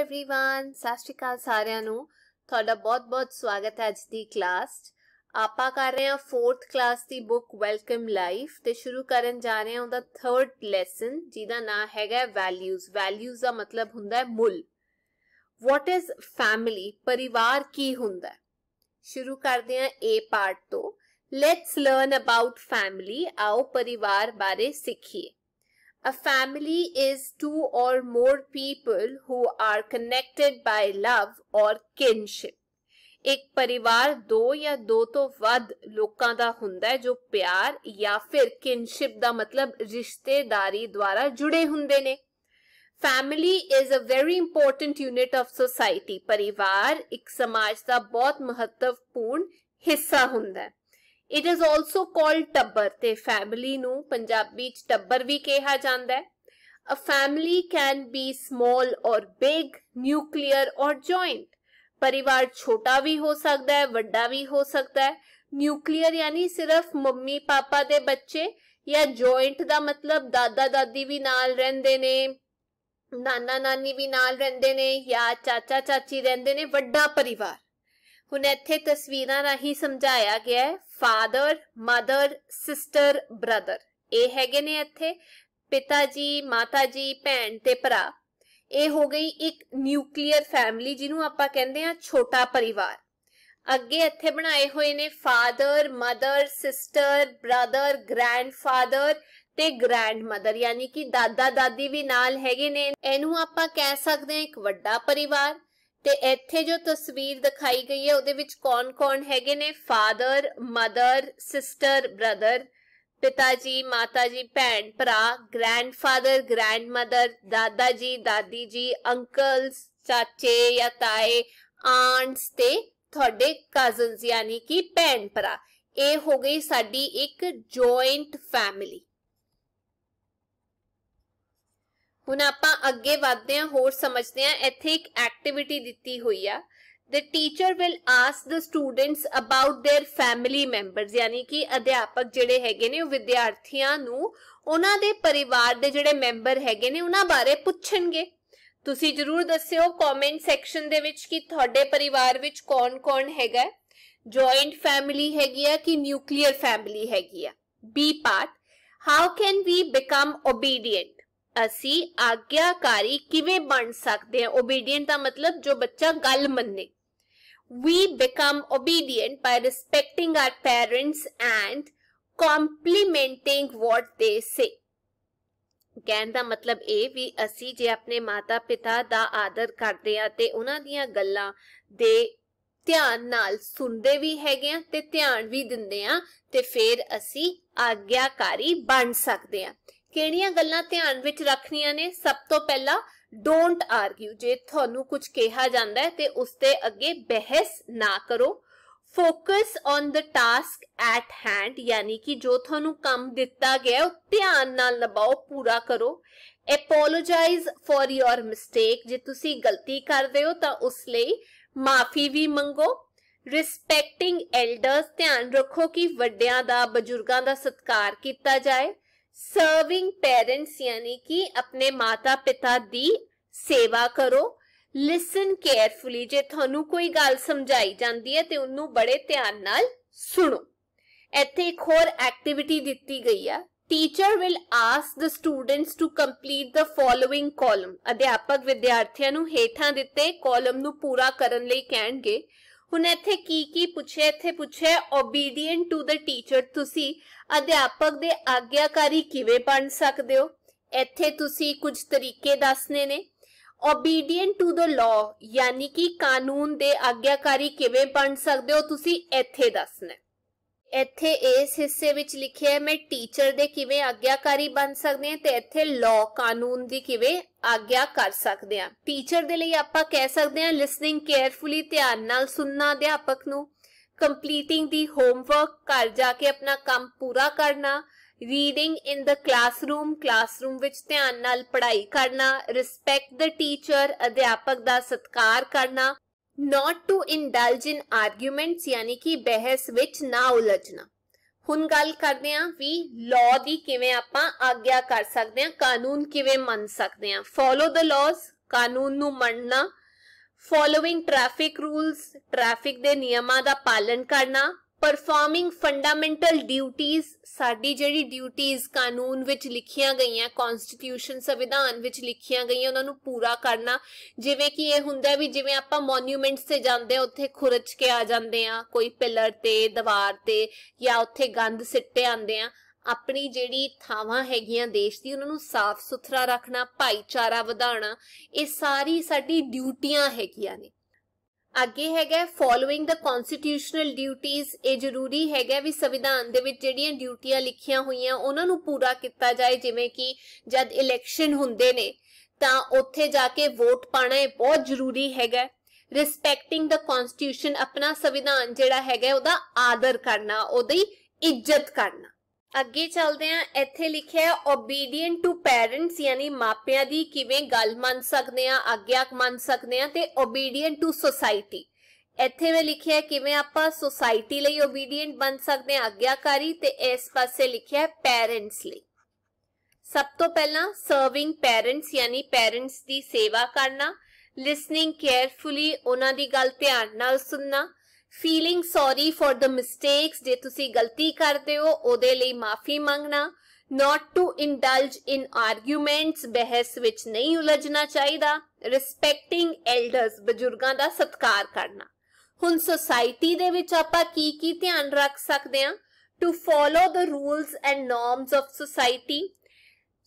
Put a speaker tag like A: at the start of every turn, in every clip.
A: Everyone ਸਤਿ ਸ਼੍ਰੀ ਅਕਾਲ ਸਾਰਿਆਂ ਨੂੰ ਤੁਹਾਡਾ ਬਹੁਤ-ਬਹੁਤ ਸਵਾਗਤ ਹੈ ਅੱਜ ਦੀ ਕਲਾਸ ਆਪਾਂ ਕਰ ਰਹੇ ਹਾਂ 4th ਕਲਾਸ ਦੀ ਬੁੱਕ ਵੈਲਕਮ ਲਾਈਫ ਤੇ ਸ਼ੁਰੂ ਕਰਨ ਜਾ ਰਹੇ ਹਾਂ ਉਹਦਾ 3rd ਲੈਸਨ ਜਿਹਦਾ ਨਾਮ ਹੈਗਾ ਵੈਲਿਊਜ਼ ਵੈਲਿਊਜ਼ ਦਾ ਮਤਲਬ ਹੁੰਦਾ ਹੈ ਮੁੱਲ ਵਾਟ ਇਜ਼ ਫੈਮਿਲੀ ਪਰਿਵਾਰ ਕੀ ਹੁੰਦਾ ਸ਼ੁਰੂ ਕਰਦੇ ਹਾਂ ਏ ਪਾਰਟ ਤੋਂ ਲੈਟਸ ਲਰਨ ਅਬਾਊਟ ਫੈਮਿਲੀ ਆਓ ਪਰਿਵਾਰ ਬਾਰੇ ਸਿੱਖੀਏ A family is two or more people who are connected by love or kinship. ਇੱਕ ਪਰਿਵਾਰ ਦੋ ਜਾਂ ਦੋ ਤੋਂ ਵੱਧ ਲੋਕਾਂ ਦਾ ਹੁੰਦਾ ਹੈ ਜੋ ਪਿਆਰ ਜਾਂ ਫਿਰ ਕਿਨਸ਼ਿਪ ਦਾ ਮਤਲਬ ਰਿਸ਼ਤੇਦਾਰੀ ਦੁਆਰਾ ਜੁੜੇ ਹੁੰਦੇ ਨੇ family is a very important unit of society ਪਰਿਵਾਰ ਇੱਕ ਸਮਾਜ ਦਾ ਬਹੁਤ ਮਹੱਤਵਪੂਰਨ ਹਿੱਸਾ ਹੁੰਦਾ ਹੈ ਇਟ ਇਜ਼ ਆਲਸੋ ਕਾਲਡ ਟੱਬਰ ਤੇ ਫੈਮਿਲੀ ਨੂੰ ਪੰਜਾਬੀ ਚ ਟੱਬਰ ਵੀ ਕਿਹਾ ਜਾਂਦਾ ਹੈ a family can be small or big nuclear or joint ਪਰਿਵਾਰ ਛੋਟਾ ਵੀ ਹੋ ਸਕਦਾ ਹੈ ਵੱਡਾ ਵੀ ਹੋ ਸਕਦਾ ਹੈ ਨਿਊਕਲੀਅਰ ਯਾਨੀ ਸਿਰਫ ਮੰਮੀ ਪਾਪਾ ਦੇ ਬੱਚੇ ਜਾਂ ਜੁਆਇੰਟ ਦਾ ਮਤਲਬ ਦਾਦਾ ਦਾਦੀ ਵੀ ਨਾਲ ਰਹਿੰਦੇ ਨੇ ਨਾਨਾ ਨਾਨੀ ਵੀ ਨਾਲ ਰਹਿੰਦੇ ਨੇ ਜਾਂ ਚਾਚਾ ਚਾਚੀ ਰਹਿੰਦੇ ਨੇ ਵੱਡਾ ਪਰਿਵਾਰ ਹੁਣ ਇੱਥੇ ਤਸਵੀਰਾਂ ਰਾਹੀਂ ਸਮਝਾਇਆ ਗਿਆ ਹੈ ਫਾਦਰ ਮਦਰ ਸਿਸਟਰ ਬ੍ਰਦਰ ਇਹ ਹੈਗੇ ਨੇ ਇੱਥੇ ਪਿਤਾ ਜੀ ਮਾਤਾ ਜੀ ਭੈਣ ਤੇ ਭਰਾ ਇਹ ਹੋ ਗਈ ਇੱਕ ਨਿਊਕਲੀਅਰ ਫੈਮਿਲੀ ਜਿਹਨੂੰ ਆਪਾਂ ਕਹਿੰਦੇ ਆ ਛੋਟਾ ਪਰਿਵਾਰ ਅੱਗੇ ਇੱਥੇ ਬਣਾਏ ਹੋਏ ਨੇ father mother sister brother grandfather ਤੇ ਗ੍ਰੈਂਡਮਦਰ ਯਾਨੀ ਕਿ ਦਾਦਾ ਦਾਦੀ ਵੀ ਨਾਲ ਹੈਗੇ ਨੇ ਇਹਨੂੰ ਆਪਾਂ ਕਹਿ ਸਕਦੇ ਆ ਇੱਕ ਵੱਡਾ ਪਰਿਵਾਰ ਤੇ ਇੱਥੇ ਜੋ ਤਸਵੀਰ ਦਿਖਾਈ ਗਈ ਹੈ ਉਹਦੇ ਵਿੱਚ ਕੌਣ-ਕੌਣ ਹੈਗੇ ਨੇ ਫਾਦਰ ਮਦਰ ਸਿਸਟਰ ਬ੍ਰਦਰ ਪਿਤਾ ਜੀ ਮਾਤਾ ਜੀ ਭੈਣ ਭਰਾ ਗ੍ਰੈਂਡਫਾਦਰ ਗ੍ਰੈਂਡਮਦਰ ਦਾਦਾ ਜੀ ਦਾਦੀ ਜੀ ਅੰਕਲਸ ਚਾਚੇ ਜਾਂ ਤਾਏ ਆਂਟਸ ਤੇ ਤੁਹਾਡੇ ਕਜ਼ਨਸ ਯਾਨੀ ਕਿ ਭੈਣ ਭਰਾ ਇਹ ਹੋ ਗਈ ਸਾਡੀ ਇੱਕ ਜੁਆਇੰਟ ਫੈਮਿਲੀ ਹੁਣ ਆਪਾਂ ਅੱਗੇ ਵਧਦੇ ਹਾਂ ਹੋਰ ਸਮਝਦੇ ਹਾਂ ਇੱਥੇ ਇੱਕ ਐਕਟੀਵਿਟੀ ਦਿੱਤੀ ਹੋਈ ਆ the teacher will ask the students about their family members ਯਾਨੀ ਕਿ ਅਧਿਆਪਕ ਜਿਹੜੇ ਹੈਗੇ ਨੇ ਉਹ ਵਿਦਿਆਰਥੀਆਂ ਨੂੰ ਉਹਨਾਂ ਦੇ ਪਰਿਵਾਰ ਦੇ ਜਿਹੜੇ ਮੈਂਬਰ ਹੈਗੇ ਨੇ ਉਹਨਾਂ ਬਾਰੇ ਪੁੱਛਣਗੇ ਤੁਸੀਂ ਜਰੂਰ ਦੱਸਿਓ ਕਮੈਂਟ ਸੈਕਸ਼ਨ ਦੇ ਵਿੱਚ ਕਿ ਤੁਹਾਡੇ ਪਰਿਵਾਰ ਵਿੱਚ ਕੌਣ-ਕੌਣ ਹੈਗਾ ਜੁਆਇੰਟ ਫੈਮਿਲੀ ਹੈਗੀ ਆ ਕਿ ਨਿਊਕਲੀਅਰ ਫੈਮਿਲੀ ਹੈਗੀ ਆ B part how can we become obedient ਅਸੀਂ ਆਗਿਆਕਾਰੀ ਕਿਵੇਂ ਬਣ ਸਕਦੇ ਹਾਂ obedient ਦਾ ਮਤਲਬ ਜੋ ਬੱਚਾ ਗੱਲ ਮੰਨੇ we become obedient by respecting our parents and complimenting what they say ਕਹਿਣ ਦਾ ਮਤਲਬ ਇਹ ਵੀ ਅਸੀਂ ਜੇ ਆਪਣੇ ਮਾਤਾ-ਪਿਤਾ ਦਾ ਆਦਰ ਕਰਦੇ ਆ ਤੇ ਉਹਨਾਂ ਦੀਆਂ ਗੱਲਾਂ ਦੇ ਧਿਆਨ ਨਾਲ ਸੁਣਦੇ ਵੀ ਹੈਗੇ ਆ ਤੇ ਧਿਆਨ ਵੀ ਦਿੰਦੇ ਆ ਤੇ ਫਿਰ ਅਸੀਂ ਆਗਿਆਕਾਰੀ ਬਣ ਸਕਦੇ ਆ ਕਿਹੜੀਆਂ ਗੱਲਾਂ ਧਿਆਨ ਵਿੱਚ ਰੱਖਣੀਆਂ ਨੇ ਸਭ ਤੋਂ ਪਹਿਲਾਂ ਡੋਨਟ ਆਰਗਿਊ ਜੇ ਤੁਹਾਨੂੰ ਕੁਝ ਕਿਹਾ ਜਾਂਦਾ ਹੈ ਤੇ ਉਸ ਤੇ ਅੱਗੇ ਬਹਿਸ ਨਾ ਕਰੋ focus on the task at hand ਯਾਨੀ ਕਿ ਜੋ ਤੁਹਾਨੂੰ ਕੰਮ ਦਿੱਤਾ ਗਿਆ ਉਹ ਧਿਆਨ ਨਾਲ ਨਿਭਾਓ ਪੂਰਾ ਕਰੋ ਐਪੋਲੋਜਾਈਜ਼ ਫॉर ਯੋਰ ਮਿਸਟੇਕ ਜੇ ਤੁਸੀਂ ਗਲਤੀ ਕਰਦੇ ਹੋ ਤਾਂ ਉਸ ਲਈ ਮਾਫੀ ਵੀ ਮੰਗੋ ਰਿਸਪੈਕਟਿੰਗ ਐਲਡਰਸ ਧਿਆਨ ਰੱਖੋ ਕਿ ਵੱਡਿਆਂ ਦਾ ਬਜ਼ੁਰਗਾਂ ਦਾ ਸਤਿਕਾਰ ਕੀਤਾ ਜਾਏ ਸਰਵਿੰਗ ਪੇਰੈਂਟਸ ਯਾਨੀ ਕਿ ਆਪਣੇ ਮਾਤਾ-ਪਿਤਾ ਦੀ ਸੇਵਾ ਕਰੋ ਲਿਸਨ ਕੇਅਰਫੁਲੀ ਜੇ ਤੁਹਾਨੂੰ ਕੋਈ ਗੱਲ ਸਮਝਾਈ ਜਾਂਦੀ ਹੈ ਤੇ ਉਹਨੂੰ ਬੜੇ ਧਿਆਨ ਨਾਲ ਸੁਣੋ ਇੱਥੇ ਇੱਕ ਹੋਰ ਐਕਟੀਵਿਟੀ ਦਿੱਤੀ ਗਈ ਆ teacher will ask the students to complete the following column ਅਧਿਆਪਕ ਵਿਦਿਆਰਥੀਆਂ ਨੂੰ ਹੇਠਾਂ ਦਿੱਤੇ ਕਾਲਮ ਨੂੰ ਪੂਰਾ ਕਰਨ ਲਈ ਕਹਿਣਗੇ ਹੁਣ ਇੱਥੇ ਕੀ ਕੀ ਪੁੱਛਿਆ ਇੱਥੇ ਪੁੱਛਿਆ obedient to the teacher ਤੁਸੀਂ ਅਧਿਆਪਕ ਦੇ ਆਗਿਆਕਾਰੀ ਕਿਵੇਂ ਬਣ ਸਕਦੇ ਹੋ ਇੱਥੇ ਤੁਸੀਂ ਕੁਝ ਤਰੀਕੇ ਦੱਸਨੇ ਨੇ obedient to the law ਯਾਨੀ ਕਿ ਕਾਨੂੰਨ ਦੇ ਆਗਿਆਕਾਰੀ ਕਿਵੇਂ ਬਣ ਸਕਦੇ ਹੋ ਤੁਸੀਂ ਇੱਥੇ ਦੱਸਣਾ ਇੱਥੇ ਇਸ ਹਿੱਸੇ ਵਿੱਚ ਲਿਖਿਆ ਹੈ ਮੈਂ ਟੀਚਰ ਦੇ ਕਿਵੇਂ ਆਗਿਆਕਾਰੀ ਬਣ ਸਕਦੇ ਹਾਂ ਤੇ ਇੱਥੇ ਲਾਅ ਕਾਨੂੰਨ ਦੀ ਕਿਵੇਂ ਆਗਿਆ ਕਰ ਸਕਦੇ ਹਾਂ ਟੀਚਰ ਦੇ ਲਈ ਆਪਾਂ ਕਹਿ ਸਕਦੇ ਹਾਂ ਲਿਸਨਿੰਗ ਕੇਅਰਫੁਲੀ ਧਿਆਨ ਨਾਲ ਸੁਣਨਾ ਅਧਿਆਪਕ ਨੂੰ ਕੰਪਲੀਟਿੰਗ ਦੀ ਹੋਮਵਰਕ ਕਰ ਜਾ ਕੇ ਆਪਣਾ ਕੰਮ ਪੂਰਾ ਕਰਨਾ reading in the classroom classroom ਵਿੱਚ ਧਿਆਨ ਨਾਲ ਪੜ੍ਹਾਈ ਕਰਨਾ ਰਿਸਪੈਕਟ ਦ ਟੀਚਰ ਅਧਿਆਪਕ ਦਾ ਸਤਿਕਾਰ ਕਰਨਾ not to indulge in arguments ਯਾਨੀ ਕਿ ਬਹਿਸ ਵਿੱਚ ਨਾ ਉਲਝਣਾ ਹੁਣ ਗੱਲ ਕਰਦੇ ਆਂ ਵੀ ਲਾਅ ਦੀ ਕਿਵੇਂ ਆਪਾਂ ਆਗਿਆ ਕਰ ਸਕਦੇ ਆਂ ਕਾਨੂੰਨ ਕਿਵੇਂ ਮੰਨ ਸਕਦੇ ਆਂ ਫੋਲੋ ਦ ਲਾਜ਼ ਕਾਨੂੰਨ ਨੂੰ ਮੰਨਣਾ ਫੋਲੋਇੰਗ ਟ੍ਰੈਫਿਕ ਰੂਲਸ ਟ੍ਰੈਫਿਕ ਦੇ ਨਿਯਮਾਂ ਦਾ ਪਾਲਣ ਕਰਨਾ ਪਰਫਾਰਮਿੰਗ ਫੰਡਾਮੈਂਟਲ ਡਿਊਟੀਆਂ ਸਾਡੀ ਜਿਹੜੀ ਡਿਊਟੀਆਂ ਕਾਨੂੰਨ ਵਿੱਚ ਲਿਖੀਆਂ ਗਈਆਂ ਕਨਸਟੀਟਿਊਸ਼ਨ ਸੰਵਿਧਾਨ ਵਿੱਚ ਲਿਖੀਆਂ ਗਈਆਂ ਉਹਨਾਂ ਨੂੰ ਪੂਰਾ ਕਰਨਾ ਜਿਵੇਂ ਕਿ ਇਹ ਹੁੰਦਾ ਵੀ ਜਿਵੇਂ ਆਪਾਂ ਮੋਨੂਮੈਂਟਸ ਤੇ ਜਾਂਦੇ ਆ ਉੱਥੇ ਖੁਰਚ ਕੇ ਆ ਜਾਂਦੇ ਆ ਕੋਈ ਪਿਲਰ ਤੇ ਦੀਵਾਰ ਤੇ ਜਾਂ ਉੱਥੇ ਗੰਦ ਸਿੱਟੇ ਆਂਦੇ ਆ ਆਪਣੀ ਜਿਹੜੀ ਥਾਵਾਂ ਹੈਗੀਆਂ ਦੇਸ਼ ਦੀ ਉਹਨਾਂ ਨੂੰ ਸਾਫ਼ ਸੁਥਰਾ ਰੱਖਣਾ ਭਾਈਚਾਰਾ ਵਧਾਉਣਾ ਇਹ ਸਾਰੀ ਸਾਡੀ ਡਿਊਟੀਆਂ ਹੈਗੀਆਂ ਨੇ ਅੱਗੇ ਹੈਗਾ ਫੋਲੋਇੰਗ ਦਾ ਕਨਸਟੀਟਿਊਸ਼ਨਲ ਡਿਊਟੀਆਂ ਇਹ ਜ਼ਰੂਰੀ ਹੈਗਾ ਵੀ ਸੰਵਿਧਾਨ ਦੇ ਵਿੱਚ ਜਿਹੜੀਆਂ ਡਿਊਟੀਆਂ ਲਿਖੀਆਂ ਹੋਈਆਂ ਉਹਨਾਂ ਨੂੰ ਪੂਰਾ ਕੀਤਾ ਜਾਏ ਜਿਵੇਂ ਕਿ ਜਦ ਇਲੈਕਸ਼ਨ ਹੁੰਦੇ ਨੇ ਤਾਂ ਉੱਥੇ ਜਾ ਕੇ ਵੋਟ ਪਾਣਾ ਇਹ ਬਹੁਤ ਜ਼ਰੂਰੀ ਹੈਗਾ ਰਿਸਪੈਕਟਿੰਗ ਦਾ ਕਨਸਟੀਟਿਊਸ਼ਨ ਆਪਣਾ ਸੰਵਿਧਾਨ ਜਿਹੜਾ ਹੈਗਾ ਉਹਦਾ ਆਦਰ ਕਰਨਾ ਉਹਦੀ ਇੱਜ਼ਤ ਕਰਨਾ ਅੱਗੇ ਚੱਲਦੇ ਆ ਇੱਥੇ ਲਿਖਿਆ ਹੈ ਓਬੀਡੀਐਂਟ to parents ਯਾਨੀ ਮਾਪਿਆਂ ਦੀ ਕਿਵੇਂ ਗੱਲ ਮੰਨ ਸਕਦੇ ਆ ਆਗਿਆਕ ਮੰਨ ਸਕਦੇ ਆ ਤੇ ਓਬੀਡੀਐਂਟ to society ਇੱਥੇ ਮੈਂ ਲਿਖਿਆ ਕਿਵੇਂ ਆਪਾਂ ਸੋਸਾਇਟੀ ਲਈ ਓਬੀਡੀਐਂਟ ਬਣ ਸਕਦੇ ਆ ਆਗਿਆਕਾਰੀ ਤੇ ਇਸ ਪਾਸੇ ਲਿਖਿਆ parents ਲਈ ਸਭ ਤੋਂ ਪਹਿਲਾਂ ਸਰਵਿੰਗ ਪੇਰੈਂਟਸ ਯਾਨੀ ਪੈਰੈਂਟਸ ਦੀ ਸੇਵਾ ਕਰਨਾ ਲਿਸਨਿੰਗ ਕੇਅਰਫੁਲੀ ਉਹਨਾਂ ਦੀ ਗੱਲ ਧਿਆਨ ਨਾਲ ਸੁਣਨਾ feeling sorry for the mistakes ਜੇ ਤੁਸੀਂ ਗਲਤੀ ਕਰਦੇ ਹੋ ਉਹਦੇ ਲਈ ਮਾਫੀ ਮੰਗਣਾ not to indulge in arguments ਬਹਿਸ ਵਿੱਚ ਨਹੀਂ ਉਲਝਣਾ ਚਾਹੀਦਾ ਰਿਸਪੈਕਟਿੰਗ ਐਲਡਰਸ ਬਜ਼ੁਰਗਾਂ ਦਾ ਸਤਿਕਾਰ ਕਰਨਾ ਹੁਣ ਸੋਸਾਇਟੀ ਦੇ ਵਿੱਚ ਆਪਾਂ ਕੀ ਕੀ ਧਿਆਨ ਰੱਖ ਸਕਦੇ ਹਾਂ to follow the rules and norms of society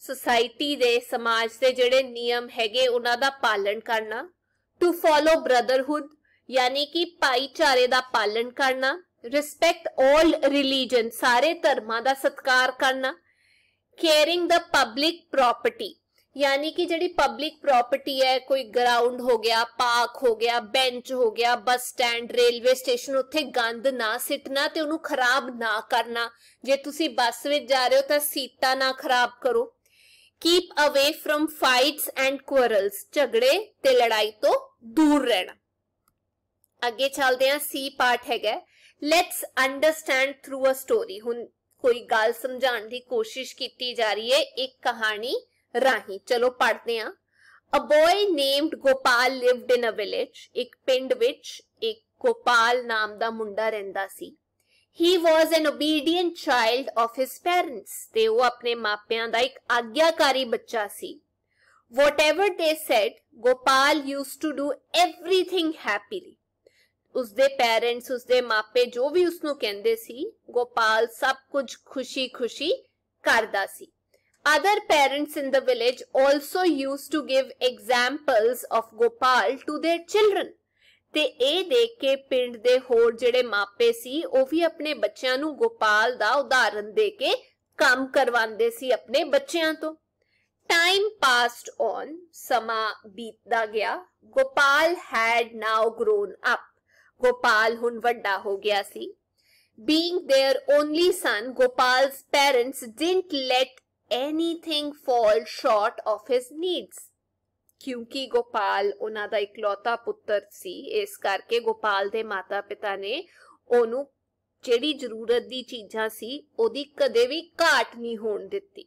A: society ਦੇ ਸਮਾਜ ਦੇ ਜਿਹੜੇ ਨਿਯਮ ਹੈਗੇ ਉਹਨਾਂ ਦਾ ਪਾਲਣ ਕਰਨਾ ਟੂ ਫੋਲੋ ਬ੍ਰਦਰਹੁੱਡ ਯਾਨੀ ਕਿ ਭਾਈਚਾਰੇ ਦਾ ਪਾਲਣ ਕਰਨਾ ਰਿਸਪੈਕਟ 올 ਰਿਲੀਜੀਅਨ ਸਾਰੇ ਧਰਮਾਂ ਦਾ ਸਤਿਕਾਰ ਕਰਨਾ ਕੇਅਰਿੰਗ ਦਾ ਪਬਲਿਕ ਪ੍ਰਾਪਰਟੀ ਯਾਨੀ ਕਿ ਜਿਹੜੀ ਪਬਲਿਕ ਪ੍ਰਾਪਰਟੀ ਹੈ ਕੋਈ ਗਰਾਊਂਡ ਹੋ ਗਿਆ ਪਾਰਕ ਹੋ ਗਿਆ ਬੈਂਚ ਹੋ ਗਿਆ ਬੱਸ ਸਟੈਂਡ ਰੇਲਵੇ ਸਟੇਸ਼ਨ ਉੱਥੇ ਗੰਦ ਨਾ ਸਿੱਟਣਾ ਤੇ ਉਹਨੂੰ ਖਰਾਬ ਨਾ ਕਰਨਾ ਜੇ ਤੁਸੀਂ ਬੱਸ ਵਿੱਚ ਜਾ ਰਹੇ ਹੋ ਤਾਂ ਸੀਟਾਂ ਨਾ ਖਰਾਬ ਕਰੋ ਕੀਪ ਅਵੇ ਫਰਮ ਫਾਈਟਸ ਐਂਡ ਕੁਅਰਲਸ ਝਗੜੇ ਤੇ ਲੜਾਈ ਤੋਂ ਦੂਰ ਰਹਿਣਾ ਅੱਗੇ ਚੱਲਦੇ ਹਾਂ ਸੀ ਪਾਰਟ ਹੈਗਾ let's understand through a story ਹੁਣ ਕੋਈ ਗੱਲ ਸਮਝਾਉਣ ਦੀ ਕੋਸ਼ਿਸ਼ ਕੀਤੀ ਜਾ ਰਹੀ ਹੈ ਇੱਕ ਕਹਾਣੀ ਰਾਹੀਂ ਚਲੋ ਪੜ੍ਹਦੇ ਹਾਂ a boy named Gopal lived in a village ਇੱਕ ਪਿੰਡ ਵਿੱਚ ਇੱਕ ਗੋਪਾਲ ਨਾਮ ਦਾ ਮੁੰਡਾ ਰਹਿੰਦਾ ਸੀ he was an obedient child of his parents ਤੇ ਉਹ ਆਪਣੇ ਮਾਪਿਆਂ ਦਾ ਇੱਕ ਆਗਿਆਕਾਰੀ ਬੱਚਾ ਸੀ whatever they said gopal used to do everything happily ਉਸਦੇ ਪੇਰੈਂਟਸ ਉਸਦੇ ਮਾਪੇ ਜੋ ਵੀ ਉਸ ਨੂੰ ਕਹਿੰਦੇ ਸੀ ਗੋਪਾਲ ਸਭ ਕੁਝ ਖੁਸ਼ੀ-ਖੁਸ਼ੀ ਕਰਦਾ ਸੀ other parents in the village also use to give examples of Gopal to their children ਤੇ ਇਹ ਦੇਖ ਕੇ ਪਿੰਡ ਦੇ ਹੋਰ ਜਿਹੜੇ ਮਾਪੇ ਸੀ ਉਹ ਵੀ ਆਪਣੇ ਬੱਚਿਆਂ ਨੂੰ ਗੋਪਾਲ ਦਾ ਉਦਾਹਰਨ ਦੇ ਕੇ ਕੰਮ ਕਰਵਾਉਂਦੇ ਸੀ ਆਪਣੇ ਬੱਚਿਆਂ ਤੋਂ ਟਾਈਮ ਪਾਸਡ ਔਨ ਸਮਾਂ ਬੀਤਦਾ ਗਿਆ Gopal had now grown up Gopal ਹੁਣ ਵੱਡਾ ਹੋ ਗਿਆ ਸੀ being their only son Gopal's parents didn't let anything fall short of his needs ਕਿਉਂਕਿ ਗੋਪਾਲ ਉਹਨਾਂ ਦਾ ਇਕਲੌਤਾ ਪੁੱਤਰ ਸੀ ਇਸ ਕਰਕੇ ਗੋਪਾਲ ਦੇ ਮਾਤਾ-ਪਿਤਾ ਨੇ ਉਹਨੂੰ ਜਿਹੜੀ ਜ਼ਰੂਰਤ ਦੀ ਚੀਜ਼ਾਂ ਸੀ ਉਹਦੀ ਕਦੇ ਵੀ ਘਾਟ ਨਹੀਂ ਹੋਣ ਦਿੱਤੀ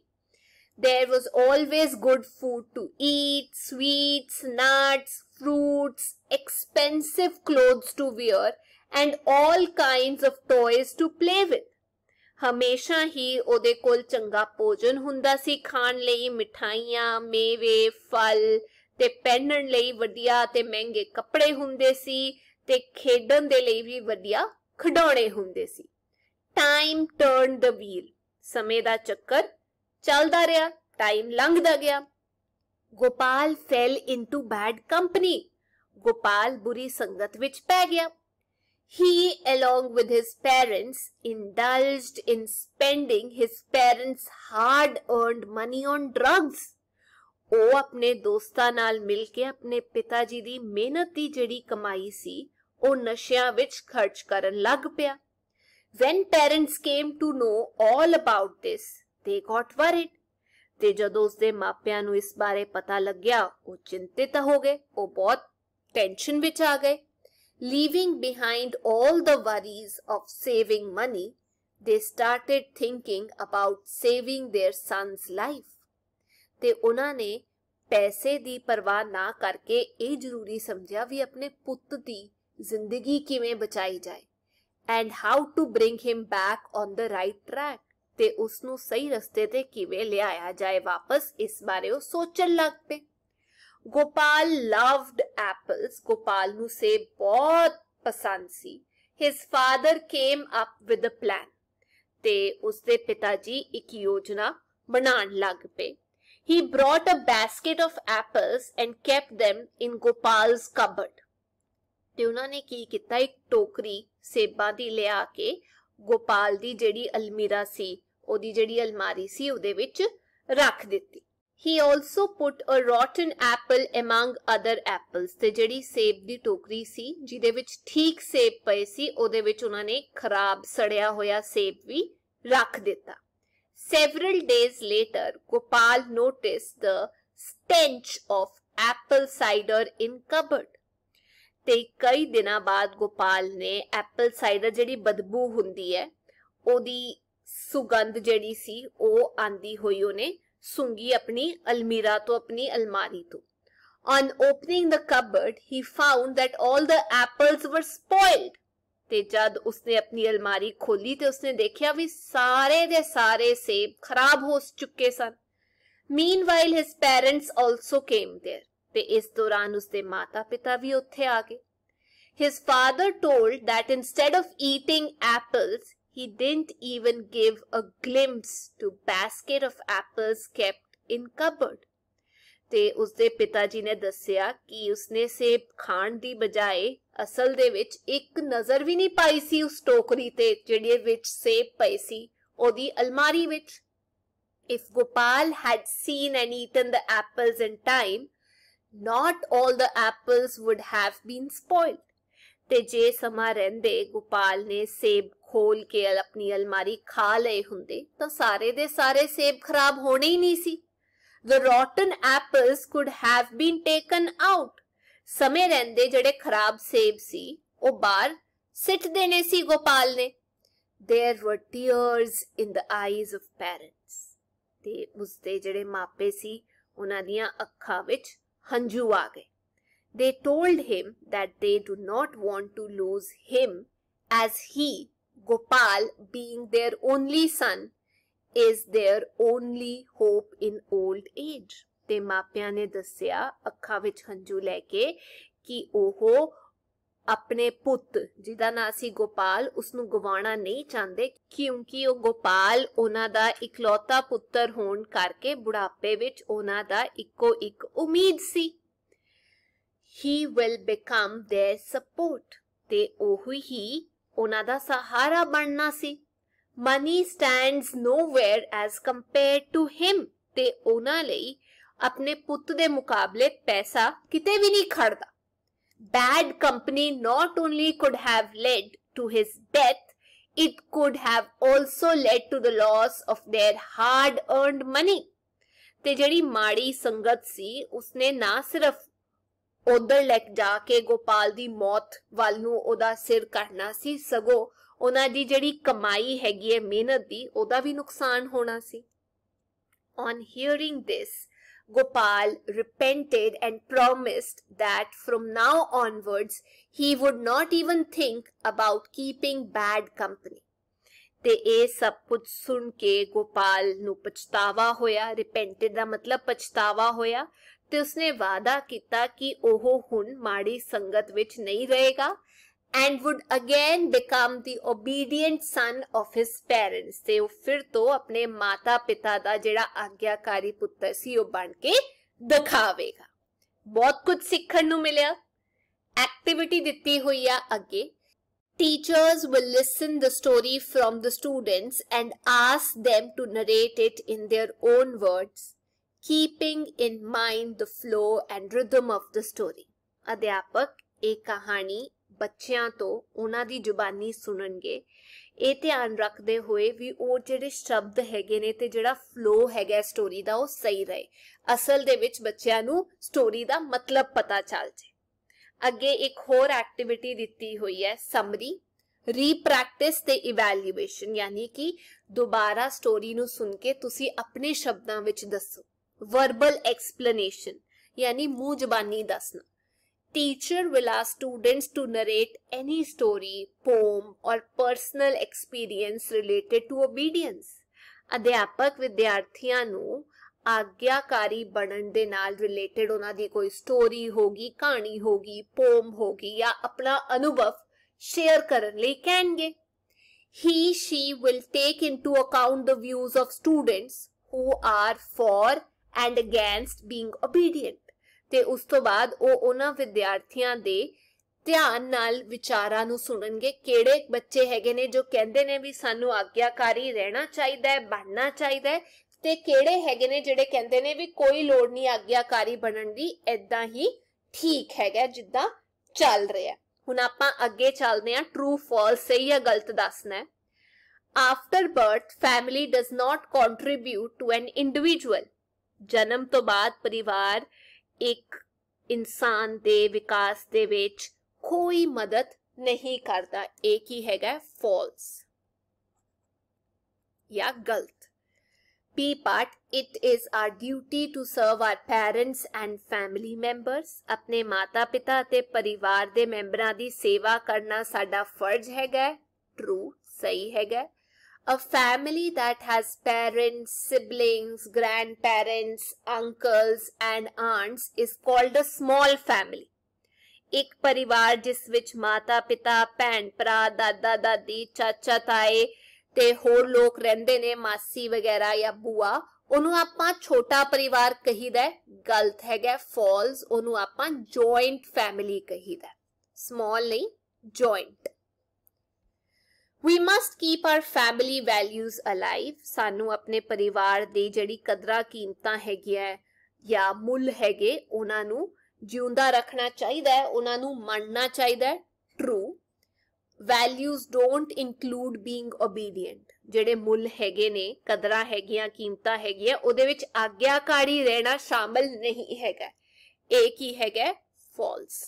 A: There was always good food to eat, sweets, nuts, fruits, expensive clothes to wear and all kinds of toys to play with. ਹਮੇਸ਼ਾ ਹੀ ਉਹਦੇ ਕੋਲ ਚੰਗਾ ਭੋਜਨ ਹੁੰਦਾ ਸੀ ਖਾਣ ਲਈ ਮਿਠਾਈਆਂ ਮੇਵੇ ਫਲ ਤੇ ਪਹਿਨਣ ਲਈ ਵਧੀਆ ਤੇ ਮਹਿੰਗੇ ਕੱਪੜੇ ਹੁੰਦੇ ਸੀ ਤੇ ਖੇਡਣ ਦੇ ਲਈ ਵੀ ਵਧੀਆ khadone ਹੁੰਦੇ ਸੀ ਟਾਈਮ ਟਰਨ ਦ ਵੀਲ ਸਮੇਂ ਦਾ ਚੱਕਰ ਚੱਲਦਾ ਰਿਹਾ ਟਾਈਮ ਲੰਘਦਾ ਗਿਆ Gopal fell into bad company Gopal ਬੁਰੀ ਸੰਗਤ ਵਿੱਚ ਪੈ ਗਿਆ he along with his parents indulged in spending his parents hard earned money on drugs ਉਹ ਆਪਣੇ ਦੋਸਤਾਂ ਨਾਲ ਮਿਲ ਕੇ ਆਪਣੇ ਪਿਤਾ ਜੀ ਦੀ ਮਿਹਨਤ ਦੀ ਜਿਹੜੀ ਕਮਾਈ ਸੀ ਉਹ ਨਸ਼ਿਆਂ ਵਿੱਚ ਖਰਚ ਕਰਨ ਲੱਗ ਪਿਆ when parents came to know all about this they got worried ਤੇ ਜਦੋਂ ਉਸਦੇ ਮਾਪਿਆਂ ਨੂੰ ਇਸ ਬਾਰੇ ਪਤਾ ਲੱਗਿਆ ਉਹ ਚਿੰਤਿਤ ਹੋ ਗਏ ਉਹ ਬਹੁਤ ਟੈਨਸ਼ਨ ਵਿੱਚ ਆ ਗਏ leaving behind all the worries of saving money they started thinking about saving their son's life ਤੇ ਉਹਨਾਂ ਨੇ ਪੈਸੇ ਦੀ ਪਰਵਾਹ ਨਾ ਕਰਕੇ ਇਹ ਜ਼ਰੂਰੀ ਸਮਝਿਆ ਵੀ ਆਪਣੇ ਪੁੱਤ ਦੀ ਜ਼ਿੰਦਗੀ ਕਿਵੇਂ ਬਚਾਈ ਜਾਏ and how to bring him back on the right track ਤੇ ਉਸ ਨੂੰ ਸਹੀ ਰਸਤੇ ਤੇ ਕਿਵੇਂ ਲਿਆਇਆ ਜਾਏ ਵਾਪਸ ਇਸ ਬਾਰੇ ਉਹ ਸੋਚਣ ਲੱਗ ਪਏ ਗੋਪਾਲ ਲਵਡ ਐਪਲਸ ਗੋਪਾਲ ਨੂੰ ਸੇਬ ਬਹੁਤ ਪਸੰਦ ਸੀ his father came up with a plan ਤੇ ਉਸਦੇ ਪਿਤਾ ਜੀ ਇੱਕ ਯੋਜਨਾ ਬਣਾਉਣ ਲੱਗ ਪਏ He brought a basket of apples and kept them in Gopal's cupboard. ਤੇ ਉਹਨਾਂ ਨੇ ਕੀ ਕੀਤਾ ਇੱਕ ਟੋਕਰੀ ਸੇਬਾਂ ਦੀ ਲਿਆ ਕੇ ਗੋਪਾਲ ਦੀ ਜਿਹੜੀ ਅਲਮੀਰਾ ਸੀ ਉਹਦੀ ਜਿਹੜੀ ਅਲਮਾਰੀ ਸੀ ਉਹਦੇ ਵਿੱਚ ਰੱਖ ਦਿੱਤੀ he also put a rotten apple among other apples ਤੇ ਜਿਹੜੀ ਸੇਬ ਦੀ ਟੋਕਰੀ ਸੀ ਜਿਹਦੇ ਵਿੱਚ ਠੀਕ ਸੇਬ ਪਏ ਸੀ ਉਹਦੇ ਵਿੱਚ ਉਹਨਾਂ ਨੇ ਖਰਾਬ ਸੜਿਆ ਹੋਇਆ ਸੇਬ ਵੀ ਰੱਖ ਦਿੱਤਾ several days later gopal noticed the stench of apple cider in cupboard ਤੇ ਕਈ ਦਿਨਾਂ ਬਾਅਦ ਗੋਪਾਲ ਨੇ ਐਪਲ ਸਾਈਡਰ ਜਿਹੜੀ ਬਦਬੂ ਹੁੰਦੀ ਹੈ ਉਹਦੀ ਸੁਗੰਧ ਜਿਹੜੀ ਸੀ ਉਹ ਆਂਦੀ ਹੋਈ ਉਹਨੇ ਸੁੰਗੀ ਆਪਣੀ ਅਲਮੀਰਾ ਤੋਂ ਆਪਣੀ ਅਲਮਾਰੀ ਤੋਂ on opening the cupboard he found that all the apples were spoiled ਤੇ ਜਦ ਉਸਨੇ ਆਪਣੀ ਅਲਮਾਰੀ ਖੋਲੀ ਤੇ ਉਸਨੇ ਦੇਖਿਆ ਵੀ ਸਾਰੇ ਦੇ ਸਾਰੇ ਸੇਬ ਖਰਾਬ ਹੋ ਚੁੱਕੇ ਸਨ meanwhile his parents also came there ਤੇ ਇਸ ਦੌਰਾਨ ਉਸਦੇ ਮਾਤਾ-ਪਿਤਾ ਵੀ ਉੱਥੇ ਆ ਗਏ his father told that instead of eating apples He didn't even give a glimpse to basket of apples kept in cupboard. ਤੇ ਉਸਦੇ ਪਿਤਾ ਜੀ ਨੇ ਦੱਸਿਆ ਕਿ ਉਸਨੇ ਸੇਬ ਖਾਣ ਦੀ ਬਜਾਏ ਅਸਲ ਦੇ ਵਿੱਚ ਇੱਕ ਨਜ਼ਰ ਵੀ ਨਹੀਂ ਪਾਈ ਸੀ ਉਸ ਟੋਕਰੀ ਤੇ ਜਿਹੜੇ ਵਿੱਚ ਸੇਬ ਪਈ ਸੀ ਉਹਦੀ ਅਲਮਾਰੀ ਵਿੱਚ if Gopal had seen and eaten the apples in time, not all the apples would have been spoiled. ਤੇ ਜੇ ਸਮਾਂ ਰਹਿੰਦੇ ਗੋਪਾਲ ਨੇ ਸੇਬ ਖੋਲ ਕੇ ਆਪਣੀ ਅਲਮਾਰੀ ਖਾ ਲਏ ਹੁੰਦੇ ਤਾਂ ਸਾਰੇ ਦੇ ਸਾਰੇ ਸੇਬ ਖਰਾਬ ਹੋਣੇ ਹੀ ਨਹੀਂ ਸੀ the rotten apples could have been taken out ਸਮੇਂ ਰਹਿੰਦੇ ਜਿਹੜੇ ਖਰਾਬ ਸੇਬ ਸੀ ਉਹ ਬਾਹਰ ਸਿੱਟ ਦੇਣੇ ਸੀ ਗੋਪਾਲ ਨੇ there were tears in the eyes of parents ਤੇ ਉਸਦੇ ਜਿਹੜੇ ਮਾਪੇ ਸੀ ਉਹਨਾਂ ਦੀਆਂ ਅੱਖਾਂ ਵਿੱਚ ਹੰਝੂ ਆ ਗਏ They told him that they do not want to lose him as he, Gopal, being their only son, is their only hope in old age. ਤੇ ਮਾਪਿਆਂ ਨੇ ਦੱਸਿਆ ਅੱਖਾਂ ਵਿੱਚ ਹੰਝੂ ਲੈ ਕੇ ਕਿ ਉਹ ਆਪਣੇ ਪੁੱਤ ਜਿਹਦਾ ਨਾਂ ਸੀ ਗੋਪਾਲ ਉਸ ਨੂੰ ਗਵਾਉਣਾ ਨਹੀਂ ਚਾਹੁੰਦੇ ਕਿਉਂਕਿ ਉਹ ਗੋਪਾਲ ਉਹਨਾਂ ਦਾ ਇਕਲੌਤਾ ਪੁੱਤਰ ਹੋਣ ਕਰਕੇ ਬੁਢਾਪੇ ਵਿੱਚ ਉਹਨਾਂ ਦਾ ਇੱਕੋ ਇੱਕ ਉਮੀਦ ਸੀ he will become their support ਤੇ ਉਹ ਹੀ ਉਹਨਾਂ ਦਾ ਸਹਾਰਾ ਬਣਨਾ ਸੀ money stands nowhere as compare to him ਤੇ ਉਹਨਾਂ ਲਈ ਆਪਣੇ ਪੁੱਤ ਦੇ ਮੁਕਾਬਲੇ ਪੈਸਾ ਕਿਤੇ ਵੀ ਨਹੀਂ ਖੜਦਾ bad company not only could have led to his death, it could have also led to the loss of their hard earned money. ਤੇ ਜਿਹੜੀ ਮਾੜੀ ਸੰਗਤ ਸੀ ਉਸਨੇ ਨਾ ਸਿਰਫ ਉਧਰ ਲੈ ਜਾ ਕੇ ਗੋਪਾਲ ਦੀ ਮੌਤ ਵੱਲ ਨੂੰ ਉਹਦਾ ਸਿਰ ਕੱਟਣਾ ਸੀ ਸਗੋ ਉਹਨਾਂ ਦੀ ਜਿਹੜੀ ਕਮਾਈ ਹੈਗੀ ਹੈ ਮਿਹਨਤ ਦੀ ਉਹਦਾ ਵੀ ਨੁਕਸਾਨ ਹੋਣਾ ਸੀ on hearing this Gopal repented and promised that from now onwards he would not even think about keeping bad company ਤੇ ਇਹ ਸਭ ਕੁਝ ਸੁਣ ਕੇ ਗੋਪਾਲ ਨੂੰ ਪਛਤਾਵਾ ਹੋਇਆ ਰਿਪੈਂਟਡ ਦਾ ਮਤਲਬ ਪਛਤਾਵਾ ਹੋਇਆ ਤੇ ਉਸਨੇ ਵਾਦਾ ਕੀਤਾ ਕਿ ਉਹ ਹੁਣ ਮਾੜੀ ਸੰਗਤ ਵਿੱਚ ਨਹੀਂ ਰਹੇਗਾ and would again become the obedient son of his parents ਤੇ ਉਹ ਫਿਰ ਤੋਂ ਆਪਣੇ ਮਾਤਾ ਪਿਤਾ ਦਾ ਜਿਹੜਾ ਆਗਿਆਕਾਰੀ ਪੁੱਤਰ ਸੀ ਉਹ ਬਣ ਕੇ ਦਿਖਾਵੇਗਾ ਬਹੁਤ ਕੁਝ ਸਿੱਖਣ ਨੂੰ ਮਿਲਿਆ ਐਕਟੀਵਿਟੀ ਦਿੱਤੀ ਹੋਈ ਆ ਅੱਗੇ teachers will listen the story from the students and ask them to narrate it in their own words keeping in mind the flow and rhythm of the story. ਅਧਿਆਪਕ ਇਹ ਕਹਾਣੀ ਬੱਚਿਆਂ ਤੋਂ ਉਹਨਾਂ ਦੀ ਜ਼ੁਬਾਨੀ ਸੁਣਨਗੇ ਇਹ ਧਿਆਨ ਰੱਖਦੇ ਹੋਏ ਵੀ ਉਹ ਜਿਹੜੇ ਸ਼ਬਦ ਹੈਗੇ ਨੇ ਤੇ ਜਿਹੜਾ ਫਲੋ ਹੈਗਾ ਸਟੋਰੀ ਦਾ ਉਹ ਸਹੀ ਰਹੇ ਅਸਲ ਦੇ ਵਿੱਚ ਬੱਚਿਆਂ ਨੂੰ ਸਟੋਰੀ ਦਾ ਮਤਲਬ ਪਤਾ ਚੱਲ ਜੇ ਅੱਗੇ ਇੱਕ ਹੋਰ ਐਕਟੀਵਿਟੀ ਦਿੱਤੀ ਹੋਈ ਹੈ ਸਮਰੀ ਰੀਪ੍ਰੈਕਟਿਸ ਤੇ ਇਵੈਲੂਏਸ਼ਨ ਯਾਨੀ ਕਿ ਦੁਬਾਰਾ ਸਟੋਰੀ ਨੂੰ ਸੁਣ ਕੇ ਤੁਸੀਂ ਆਪਣੇ ਸ਼ਬਦਾਂ ਵਿੱਚ ਦੱਸੋ वर्बल एक्सप्लेनेशन यानी मुंह जबानी दसना teacher will our students to narrate any story poem or personal experience related to obedience ਅਧਿਆਪਕ ਵਿਦਿਆਰਥੀਆਂ ਨੂੰ ਆਗਿਆਕਾਰੀ ਬਣਨ ਦੇ ਨਾਲ ਰਿਲੇਟਡ ਉਹਨਾਂ ਦੀ ਕੋਈ ਸਟੋਰੀ ਹੋਗੀ ਕਹਾਣੀ ਹੋਗੀ ਪੋਮ ਹੋਗੀ ਜਾਂ ਆਪਣਾ ਅਨੁਭਵ ਸ਼ੇਅਰ ਕਰਨ ਲਈ ਕਹਿਣਗੇ he she will take into account the views of students who are for and against being obedient ਤੇ ਉਸ ਤੋਂ ਬਾਅਦ ਉਹ ਉਹਨਾਂ ਵਿਦਿਆਰਥੀਆਂ ਦੇ ਧਿਆਨ ਨਾਲ ਵਿਚਾਰਾਂ ਨੂੰ ਸੁਣਨਗੇ ਕਿਹੜੇ ਬੱਚੇ ਹੈਗੇ ਨੇ ਜੋ ਕਹਿੰਦੇ ਨੇ ਵੀ ਸਾਨੂੰ ਆਗਿਆਕਾਰੀ ਰਹਿਣਾ ਚਾਹੀਦਾ ਹੈ ਬਣਨਾ ਚਾਹੀਦਾ ਹੈ ਤੇ ਕਿਹੜੇ ਹੈਗੇ ਨੇ ਜਿਹੜੇ ਕਹਿੰਦੇ ਨੇ ਵੀ ਕੋਈ ਲੋੜ ਨਹੀਂ ਆਗਿਆਕਾਰੀ ਬਣਨ ਦੀ ਐਦਾਂ ਹੀ ਠੀਕ ਹੈਗਾ ਜਿੱਦਾਂ ਚੱਲ ਰਿਹਾ ਹੁਣ ਆਪਾਂ ਅੱਗੇ ਚੱਲਦੇ ਹਾਂ ਟਰੂ ਫਾਲਸ ਸਹੀ ਜਾਂ ਗਲਤ ਦੱਸਣਾ after birth family does not contribute to an individual ਜਨਮ ਤੋਂ ਬਾਅਦ ਪਰਿਵਾਰ ਇੱਕ ਇਨਸਾਨ ਦੇ ਵਿਕਾਸ ਦੇ ਵਿੱਚ ਕੋਈ ਮਦਦ ਨਹੀਂ ਕਰਦਾ ਇਹ ਕੀ ਹੈਗਾ ਫਾਲਸ ਯਾ ਗਲਤ P part it is our duty to serve our parents and family members ਆਪਣੇ ਮਾਤਾ-ਪਿਤਾ ਅਤੇ ਪਰਿਵਾਰ ਦੇ ਮੈਂਬਰਾਂ ਦੀ ਸੇਵਾ ਕਰਨਾ ਸਾਡਾ ਫਰਜ਼ ਹੈਗਾ ਟਰੂ ਸਹੀ ਹੈਗਾ A family that has parents, siblings, grandparents, uncles and aunts is called a small family. ਇੱਕ ਪਰਿਵਾਰ ਜਿਸ ਵਿੱਚ ਮਾਤਾ ਪਿਤਾ ਭੈਣ ਭਰਾ ਦਾਦਾ ਦਾਦੀ ਚਾਚਾ ਤਾਏ ਤੇ ਹੋਰ ਲੋਕ ਰਹਿੰਦੇ ਨੇ ਮਾਸੀ ਵਗੈਰਾ ਜਾਂ ਬੂਆ ਉਹਨੂੰ ਆਪਾਂ ਛੋਟਾ ਪਰਿਵਾਰ ਕਹੀਦਾ ਗਲਤ ਹੈਗਾ ਫਾਲਸ ਉਹਨੂੰ ਆਪਾਂ ਜੁਆਇੰਟ ਫੈਮਿਲੀ ਕਹੀਦਾ ਸਮਾਲ ਨਹੀਂ joint we must keep our family values alive ਸਾਨੂੰ ਆਪਣੇ ਪਰਿਵਾਰ ਦੇ ਜਿਹੜੀ ਕਦਰਾਂ ਕੀਮਤਾਂ ਹੈਗੀਆਂ ਜਾਂ ਮੁੱਲ ਹੈਗੇ ਉਹਨਾਂ ਨੂੰ ਜਿਉਂਦਾ ਰੱਖਣਾ ਚਾਹੀਦਾ ਹੈ ਉਹਨਾਂ ਨੂੰ ਮੰਨਣਾ ਚਾਹੀਦਾ ਹੈ true values don't include being obedient ਜਿਹੜੇ ਮੁੱਲ ਹੈਗੇ ਨੇ ਕਦਰਾਂ ਹੈਗੀਆਂ ਕੀਮਤਾਂ ਹੈਗੀਆਂ ਉਹਦੇ ਵਿੱਚ ਆਗਿਆਕਾਰੀ ਰਹਿਣਾ ਸ਼ਾਮਲ ਨਹੀਂ ਹੈਗਾ ਇਹ ਕੀ ਹੈਗਾ ਫਾਲਸ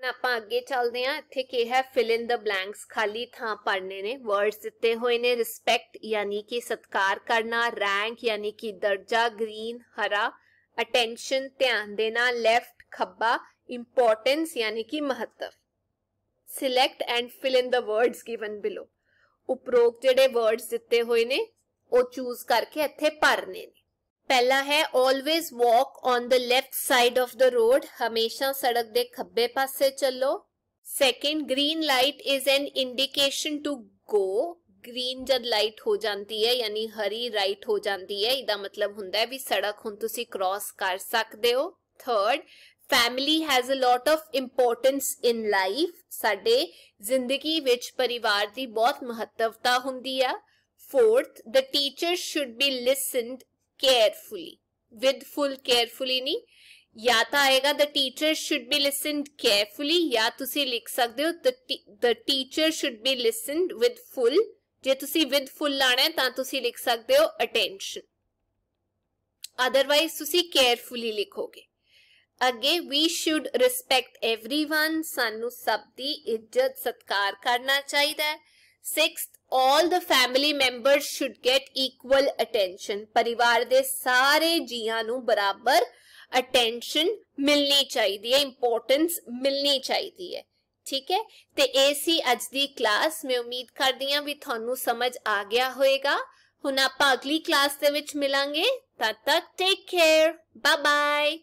A: ਹੁਣ ਆਪਾਂ ਅੱਗੇ ਚੱਲਦੇ ਹਾਂ ਇੱਥੇ ਕੀ ਹੈ ਫਿਲ ਇਨ ਦ ਬਲੈਂਕਸ ਖਾਲੀ ਥਾਂ ਪੜਨੇ ਨੇ ਵਰਡਸ ਦਿੱਤੇ ਹੋਏ ਨੇ ਰਿਸਪੈਕਟ ਯਾਨੀ ਕਿ ਸਤਕਾਰ ਕਰਨਾ ਰੈਂਕ ਯਾਨੀ ਕਿ ਦਰਜਾ ਗ੍ਰੀਨ ਹਰਾ ਅਟੈਂਸ਼ਨ ਧਿਆਨ ਦੇਣਾ ਲੈਫਟ ਖੱਬਾ ਇੰਪੋਰਟੈਂਸ ਯਾਨੀ ਕਿ ਮਹੱਤਵ select and fill in the words given below ਉਪਰੋਕਤ ਜਿਹੜੇ ਵਰਡਸ ਦਿੱਤੇ ਹੋਏ ਨੇ ਉਹ ਚੂਜ਼ ਕਰਕੇ ਇੱਥੇ ਭਰਨੇ ਨੇ ਪਹਿਲਾ ਹੈ always walk on the left side of the road ਹਮੇਸ਼ਾ ਸੜਕ ਦੇ ਖੱਬੇ ਪਾਸੇ ਚੱਲੋ second green light is an indication to go green ਜਦ ਲਾਈਟ ਹੋ ਜਾਂਦੀ ਹੈ ਯਾਨੀ ਹਰੀ ਰਾਈਟ ਹੋ ਜਾਂਦੀ ਹੈ ਇਹਦਾ ਮਤਲਬ ਹੁੰਦਾ ਹੈ ਵੀ ਸੜਕ ਹੁਣ ਤੁਸੀਂ ਕ੍ਰਾਸ ਕਰ ਸਕਦੇ ਹੋ third family has a lot of importance in life ਸਾਡੇ ਜ਼ਿੰਦਗੀ ਵਿੱਚ ਪਰਿਵਾਰ ਦੀ ਬਹੁਤ ਮਹੱਤਵਤਾ ਹੁੰਦੀ ਆ fourth the teacher should be listened carefully with full carefully ni ya ta ਆਏਗਾ the teacher should be listened carefully ਜਾਂ ਤੁਸੀਂ likh sakde ho the teacher should be listened with full ਜੇ ਤੁਸੀਂ with full ਲਾਣਾ ਹੈ ਤਾਂ ਤੁਸੀਂ likh sakde ho attention otherwise ਤੁਸੀਂ carefully likhoge ਅੱਗੇ we should respect everyone ਸਾਨੂੰ ਸਭ ਦੀ ਇੱਜ਼ਤ ਸਤਕਾਰ ਕਰਨਾ ਚਾਹੀਦਾ ਹੈ 6th all the family members should get equal attention ਪਰਿਵਾਰ ਦੇ ਸਾਰੇ ਜੀਆਂ ਨੂੰ ਬਰਾਬਰ ਅਟੈਂਸ਼ਨ ਮਿਲਣੀ ਚਾਹੀਦੀ ਹੈ ਇੰਪੋਰਟੈਂਸ ਮਿਲਣੀ ਚਾਹੀਦੀ ਹੈ ਠੀਕ ਹੈ ਤੇ ਇਹ ਸੀ ਅੱਜ ਦੀ ਕਲਾਸ ਮੈਂ ਉਮੀਦ ਕਰਦੀ ਹਾਂ ਵੀ ਤੁਹਾਨੂੰ ਸਮਝ ਆ ਗਿਆ ਹੋਵੇਗਾ ਹੁਣ ਆਪਾਂ ਅਗਲੀ ਕਲਾਸ ਦੇ ਵਿੱਚ ਮਿਲਾਂਗੇ ਤਦ ਤੱਕ ਟੇਕ ਕੇਅਰ ਬਾਏ ਬਾਏ